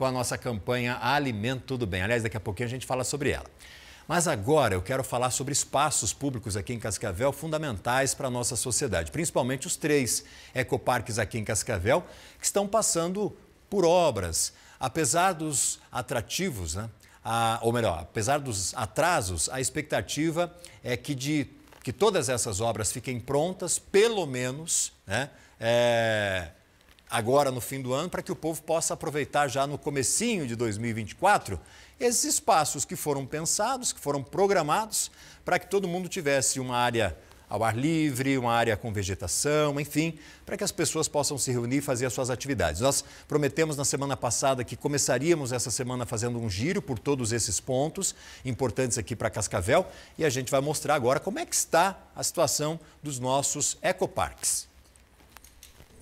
com a nossa campanha Alimento Tudo Bem. Aliás, daqui a pouquinho a gente fala sobre ela. Mas agora eu quero falar sobre espaços públicos aqui em Cascavel fundamentais para a nossa sociedade, principalmente os três ecoparques aqui em Cascavel, que estão passando por obras. Apesar dos atrativos, né? a, ou melhor, apesar dos atrasos, a expectativa é que, de, que todas essas obras fiquem prontas, pelo menos, né? é, agora no fim do ano para que o povo possa aproveitar já no comecinho de 2024 esses espaços que foram pensados, que foram programados para que todo mundo tivesse uma área ao ar livre, uma área com vegetação, enfim, para que as pessoas possam se reunir e fazer as suas atividades. Nós prometemos na semana passada que começaríamos essa semana fazendo um giro por todos esses pontos importantes aqui para Cascavel e a gente vai mostrar agora como é que está a situação dos nossos ecoparques.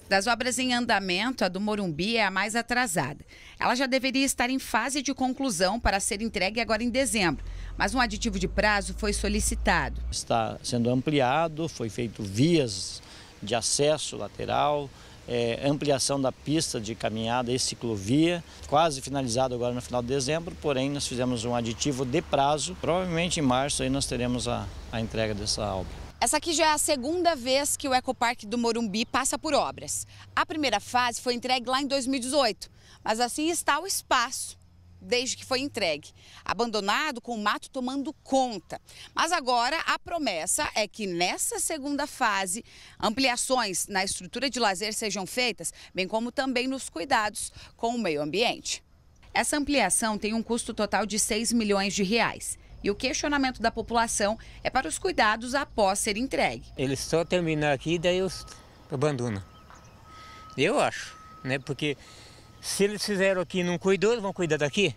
Das obras em andamento, a do Morumbi é a mais atrasada. Ela já deveria estar em fase de conclusão para ser entregue agora em dezembro, mas um aditivo de prazo foi solicitado. Está sendo ampliado, foi feito vias de acesso lateral, é, ampliação da pista de caminhada e ciclovia, quase finalizado agora no final de dezembro, porém nós fizemos um aditivo de prazo. Provavelmente em março aí nós teremos a, a entrega dessa obra. Essa aqui já é a segunda vez que o Ecoparque do Morumbi passa por obras. A primeira fase foi entregue lá em 2018, mas assim está o espaço desde que foi entregue, abandonado com o mato tomando conta. Mas agora a promessa é que nessa segunda fase ampliações na estrutura de lazer sejam feitas, bem como também nos cuidados com o meio ambiente. Essa ampliação tem um custo total de 6 milhões de reais. E o questionamento da população é para os cuidados após ser entregue. Ele só termina aqui, e daí eu abandono. Eu acho, né? Porque se eles fizeram aqui e não cuidou, eles vão cuidar daqui?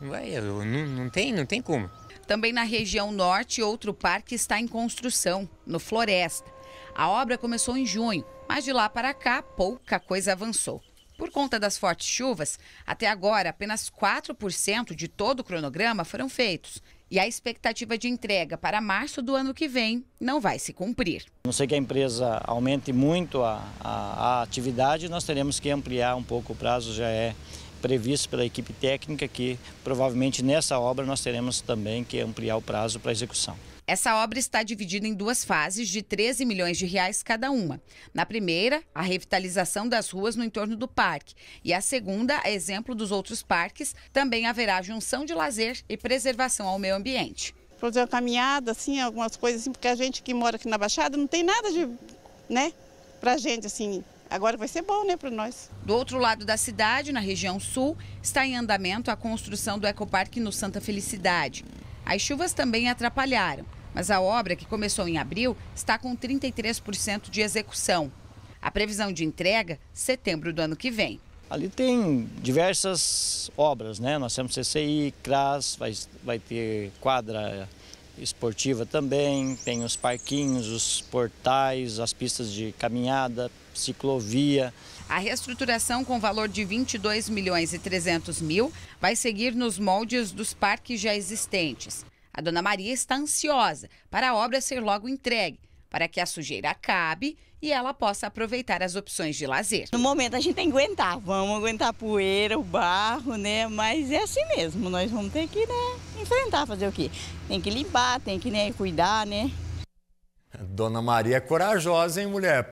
Vai, não, não, tem, não tem como. Também na região norte, outro parque está em construção, no Floresta. A obra começou em junho, mas de lá para cá pouca coisa avançou. Por conta das fortes chuvas, até agora apenas 4% de todo o cronograma foram feitos. E a expectativa de entrega para março do ano que vem não vai se cumprir. Não sei que a empresa aumente muito a, a, a atividade, nós teremos que ampliar um pouco o prazo, já é previsto pela equipe técnica que provavelmente nessa obra nós teremos também que ampliar o prazo para execução. Essa obra está dividida em duas fases de 13 milhões de reais cada uma. Na primeira, a revitalização das ruas no entorno do parque. E a segunda, a exemplo dos outros parques, também haverá junção de lazer e preservação ao meio ambiente. Fazer uma caminhada, assim, algumas coisas assim, porque a gente que mora aqui na Baixada não tem nada de, né, pra gente, assim, Agora vai ser bom, né, para nós. Do outro lado da cidade, na região sul, está em andamento a construção do ecoparque no Santa Felicidade. As chuvas também atrapalharam. Mas a obra, que começou em abril, está com 33% de execução. A previsão de entrega, setembro do ano que vem. Ali tem diversas obras, né? Nós temos CCI, CRAS, vai, vai ter quadra esportiva também, tem os parquinhos, os portais, as pistas de caminhada, ciclovia. A reestruturação com valor de 22 milhões e 300 mil vai seguir nos moldes dos parques já existentes. A dona Maria está ansiosa para a obra ser logo entregue, para que a sujeira acabe e ela possa aproveitar as opções de lazer. No momento a gente tem que aguentar, vamos aguentar a poeira, o barro, né? Mas é assim mesmo, nós vamos ter que né, enfrentar, fazer o quê? Tem que limpar, tem que né, cuidar, né? Dona Maria é corajosa, hein, mulher?